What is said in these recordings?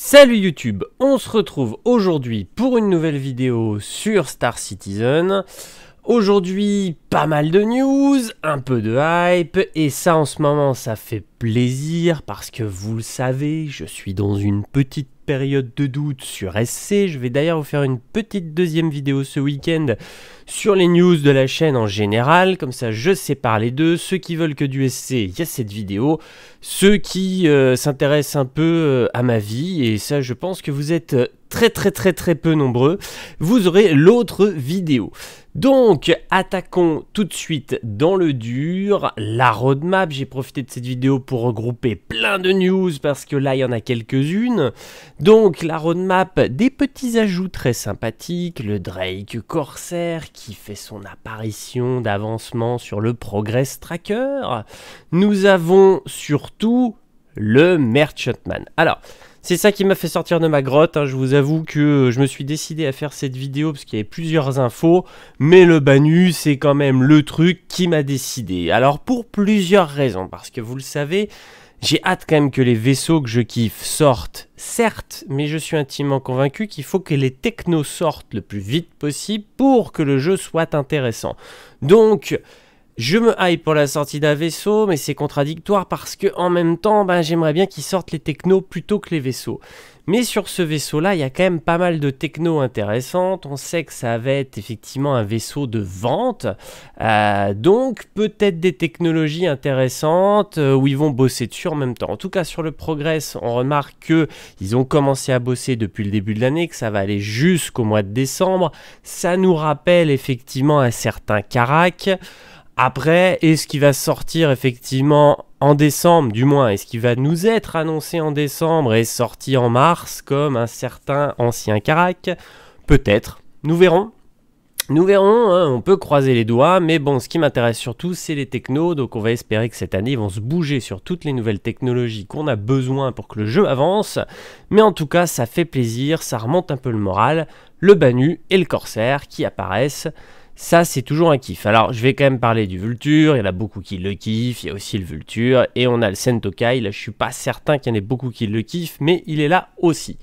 Salut YouTube, on se retrouve aujourd'hui pour une nouvelle vidéo sur Star Citizen. Aujourd'hui, pas mal de news, un peu de hype, et ça en ce moment, ça fait plaisir parce que vous le savez, je suis dans une petite période de doute sur SC. Je vais d'ailleurs vous faire une petite deuxième vidéo ce week-end sur les news de la chaîne en général. Comme ça, je sépare les deux. Ceux qui veulent que du SC, il y a cette vidéo. Ceux qui euh, s'intéressent un peu euh, à ma vie, et ça, je pense que vous êtes très très très très peu nombreux, vous aurez l'autre vidéo. Donc, attaquons tout de suite dans le dur, la roadmap. J'ai profité de cette vidéo pour regrouper plein de news parce que là, il y en a quelques-unes. Donc, la roadmap, des petits ajouts très sympathiques, le Drake Corsair qui fait son apparition d'avancement sur le Progress Tracker. Nous avons surtout le Merchantman. Alors, c'est ça qui m'a fait sortir de ma grotte, hein. je vous avoue que euh, je me suis décidé à faire cette vidéo parce qu'il y avait plusieurs infos, mais le Banu c'est quand même le truc qui m'a décidé. Alors pour plusieurs raisons, parce que vous le savez, j'ai hâte quand même que les vaisseaux que je kiffe sortent, certes, mais je suis intimement convaincu qu'il faut que les technos sortent le plus vite possible pour que le jeu soit intéressant. Donc, je me hype pour la sortie d'un vaisseau, mais c'est contradictoire parce que en même temps, ben, j'aimerais bien qu'ils sortent les technos plutôt que les vaisseaux. Mais sur ce vaisseau-là, il y a quand même pas mal de technos intéressantes. On sait que ça va être effectivement un vaisseau de vente. Euh, donc peut-être des technologies intéressantes euh, où ils vont bosser dessus en même temps. En tout cas, sur le Progress, on remarque qu'ils ils ont commencé à bosser depuis le début de l'année, que ça va aller jusqu'au mois de décembre. Ça nous rappelle effectivement un certain Carac. Après, est-ce qu'il va sortir effectivement en décembre, du moins Est-ce qu'il va nous être annoncé en décembre et sorti en mars comme un certain ancien Carac Peut-être. Nous verrons. Nous verrons, hein, on peut croiser les doigts, mais bon, ce qui m'intéresse surtout, c'est les technos, donc on va espérer que cette année, ils vont se bouger sur toutes les nouvelles technologies qu'on a besoin pour que le jeu avance, mais en tout cas, ça fait plaisir, ça remonte un peu le moral, le Banu et le Corsair qui apparaissent ça, c'est toujours un kiff. Alors, je vais quand même parler du Vulture. Il y en a beaucoup qui le kiffent. Il y a aussi le Vulture. Et on a le Sentokai. Là, je suis pas certain qu'il y en ait beaucoup qui le kiffent, mais il est là aussi.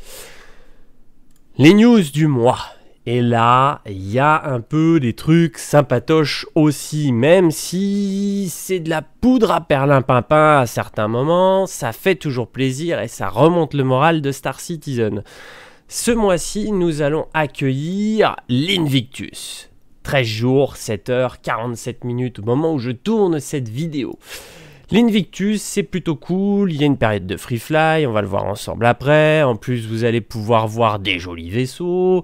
Les news du mois. Et là, il y a un peu des trucs sympatoches aussi, même si c'est de la poudre à perlimpinpin à certains moments, ça fait toujours plaisir et ça remonte le moral de Star Citizen. Ce mois-ci, nous allons accueillir l'Invictus. 13 jours, 7h47 minutes au moment où je tourne cette vidéo. L'Invictus, c'est plutôt cool, il y a une période de free fly, on va le voir ensemble après, en plus vous allez pouvoir voir des jolis vaisseaux,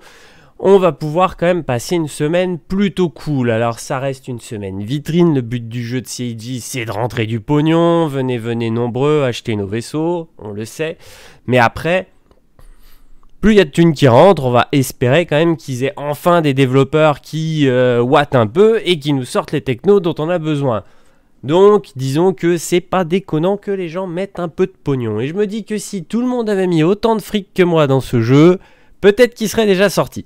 on va pouvoir quand même passer une semaine plutôt cool. Alors ça reste une semaine vitrine, le but du jeu de CIG c'est de rentrer du pognon, venez venez nombreux, achetez nos vaisseaux, on le sait, mais après plus il y a de thunes qui rentrent, on va espérer quand même qu'ils aient enfin des développeurs qui watt euh, un peu et qui nous sortent les technos dont on a besoin. Donc, disons que c'est pas déconnant que les gens mettent un peu de pognon. Et je me dis que si tout le monde avait mis autant de fric que moi dans ce jeu, peut-être qu'il serait déjà sorti.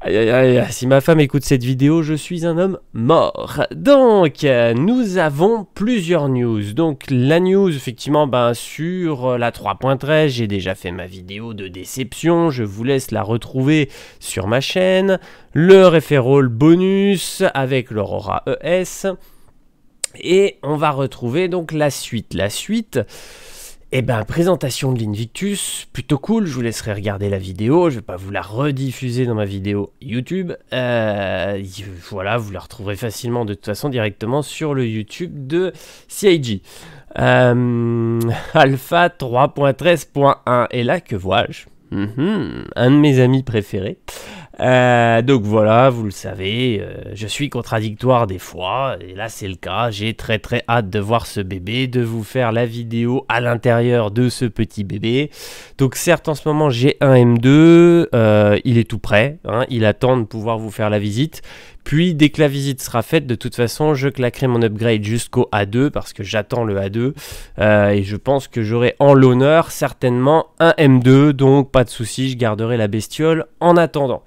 Aïe aïe aïe, si ma femme écoute cette vidéo, je suis un homme mort. Donc, euh, nous avons plusieurs news. Donc, la news, effectivement, ben, sur euh, la 3.13, j'ai déjà fait ma vidéo de déception, je vous laisse la retrouver sur ma chaîne. Le referral bonus avec l'Aurora ES. Et on va retrouver donc la suite. La suite... Eh ben, présentation de l'Invictus, plutôt cool, je vous laisserai regarder la vidéo, je ne vais pas vous la rediffuser dans ma vidéo YouTube. Euh, voilà, vous la retrouverez facilement de toute façon directement sur le YouTube de CIG. Euh, Alpha 3.13.1, et là que vois-je mhm, Un de mes amis préférés euh, donc voilà, vous le savez, euh, je suis contradictoire des fois, et là c'est le cas, j'ai très très hâte de voir ce bébé, de vous faire la vidéo à l'intérieur de ce petit bébé. Donc certes en ce moment j'ai un M2, euh, il est tout prêt, hein. il attend de pouvoir vous faire la visite, puis dès que la visite sera faite, de toute façon, je claquerai mon upgrade jusqu'au A2 parce que j'attends le A2 euh, et je pense que j'aurai en l'honneur certainement un M2, donc pas de souci, je garderai la bestiole en attendant.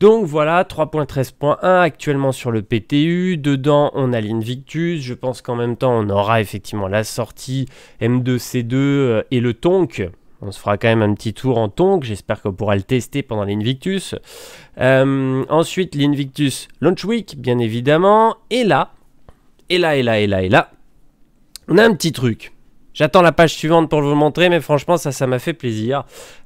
Donc voilà, 3.13.1 actuellement sur le PTU. Dedans, on a l'Invictus. Je pense qu'en même temps, on aura effectivement la sortie M2C2 euh, et le Tonk on se fera quand même un petit tour en Tongue. J'espère qu'on pourra le tester pendant l'Invictus. Euh, ensuite, l'Invictus Launch Week, bien évidemment. Et là, et là, et là, et là, et là, on a un petit truc. J'attends la page suivante pour vous montrer, mais franchement, ça, ça m'a fait plaisir.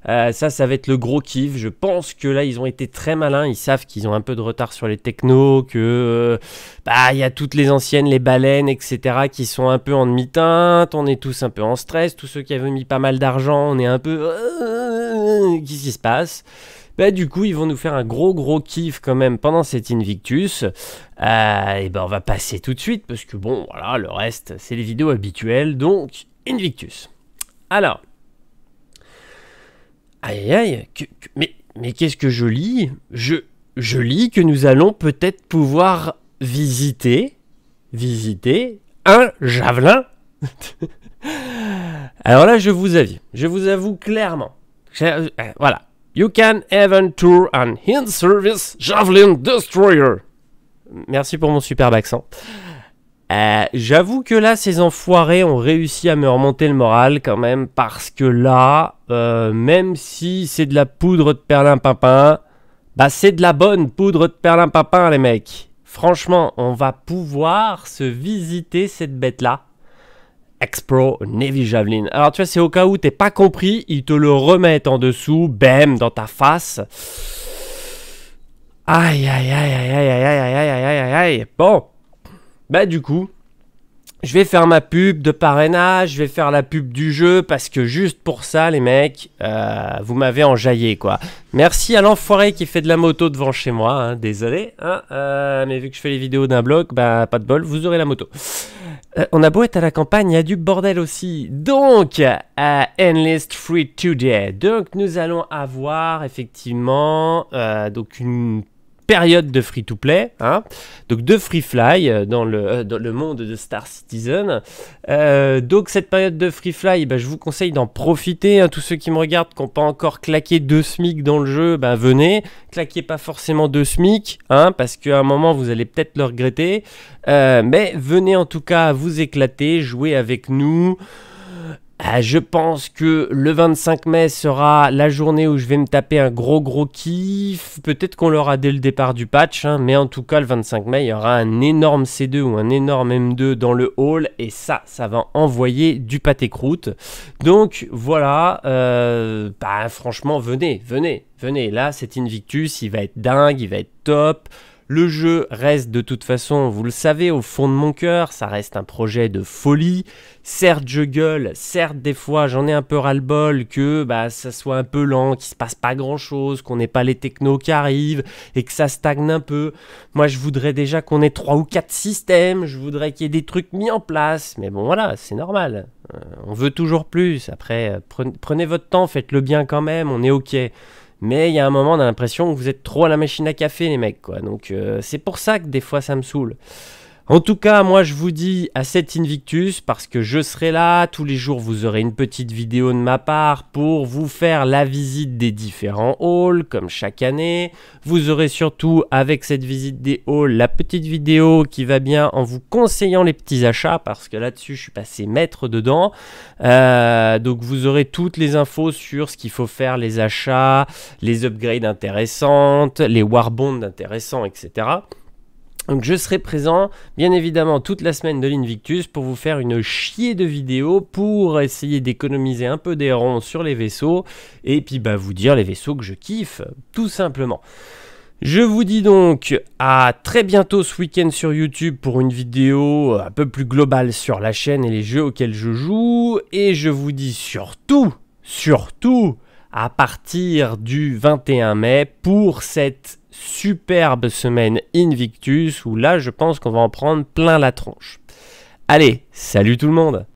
Euh, ça, ça va être le gros kiff. Je pense que là, ils ont été très malins. Ils savent qu'ils ont un peu de retard sur les technos, que euh, bah il y a toutes les anciennes, les baleines, etc., qui sont un peu en demi-teinte. On est tous un peu en stress. Tous ceux qui avaient mis pas mal d'argent, on est un peu... Euh, qu'est-ce qui se passe bah du coup ils vont nous faire un gros gros kiff quand même pendant cet Invictus. et ben on va passer tout de suite parce que bon voilà le reste c'est les vidéos habituelles donc Invictus. Alors, aïe aïe, aïe. mais, mais qu'est-ce que je lis je, je lis que nous allons peut-être pouvoir visiter, visiter un javelin. Alors là, je vous avoue, je vous avoue clairement. Euh, voilà. You can even tour an in-service javelin destroyer. Merci pour mon superbe accent. J'avoue que là, ces enfoirés ont réussi à me remonter le moral quand même, parce que là, même si c'est de la poudre de perlimpinpin, bah c'est de la bonne poudre de perlimpinpin, les mecs. Franchement, on va pouvoir se visiter cette bête-là. Expro Navy Javelin. Alors tu vois, c'est au cas où t'es pas compris, ils te le remettent en dessous, bam, dans ta face. Aïe, aïe, aïe, aïe, aïe, aïe, aïe, aïe, aïe, aïe, aïe. Bon, bah du coup, je vais faire ma pub de parrainage, je vais faire la pub du jeu, parce que juste pour ça, les mecs, euh, vous m'avez enjaillé, quoi. Merci à l'enfoiré qui fait de la moto devant chez moi, hein, désolé, hein, euh, mais vu que je fais les vidéos d'un blog, bah pas de bol, vous aurez la moto. Euh, on a beau être à la campagne, il y a du bordel aussi. Donc, à Endless Free Today, donc nous allons avoir effectivement donc une période de free-to-play, hein. ah. donc de free-fly euh, dans le, euh, dans le monde de Star Citizen. Euh, donc cette période de free-fly, bah, je vous conseille d'en profiter. Hein. tous ceux qui me regardent, qui n'ont pas encore claqué deux SMIC dans le jeu, bah, venez. Claquez pas forcément deux SMIC, hein, parce qu'à un moment, vous allez peut-être le regretter. mais venez en tout cas vous éclater, jouer avec nous. Ah, je pense que le 25 mai sera la journée où je vais me taper un gros gros kiff. Peut-être qu'on l'aura dès le départ du patch, hein, mais en tout cas le 25 mai, il y aura un énorme C2 ou un énorme M2 dans le hall et ça, ça va envoyer du pâté croûte. Donc voilà, euh, bah, franchement, venez, venez, venez. Là, cet Invictus, il va être dingue, il va être top. Le jeu reste de toute façon, vous le savez, au fond de mon cœur, ça reste un projet de folie. Certes, je gueule, certes, des fois, j'en ai un peu ras-le-bol que bah, ça soit un peu lent, qu'il se passe pas grand-chose, qu'on n'ait pas les technos qui arrivent et que ça stagne un peu. Moi, je voudrais déjà qu'on ait trois ou quatre systèmes, je voudrais qu'il y ait des trucs mis en place, mais bon, voilà, c'est normal. Euh, on veut toujours plus. Après, euh, prenez votre temps, faites-le bien quand même, on est OK. Mais il y a un moment, on a l'impression que vous êtes trop à la machine à café, les mecs, quoi. Donc euh, c'est pour ça que des fois ça me saoule. En tout cas, moi je vous dis à cette Invictus parce que je serai là, tous les jours vous aurez une petite vidéo de ma part pour vous faire la visite des différents halls comme chaque année. Vous aurez surtout avec cette visite des halls la petite vidéo qui va bien en vous conseillant les petits achats parce que là-dessus je suis passé maître dedans. Euh, donc vous aurez toutes les infos sur ce qu'il faut faire, les achats, les upgrades intéressantes, les warbonds intéressants, etc. Donc je serai présent bien évidemment toute la semaine de l'Invictus pour vous faire une chier de vidéos pour essayer d'économiser un peu des ronds sur les vaisseaux et puis bah vous dire les vaisseaux que je kiffe tout simplement. Je vous dis donc à très bientôt ce week-end sur YouTube pour une vidéo un peu plus globale sur la chaîne et les jeux auxquels je joue. Et je vous dis surtout, surtout, à partir du 21 mai pour cette superbe semaine Invictus où là je pense qu'on va en prendre plein la tronche. Allez, salut tout le monde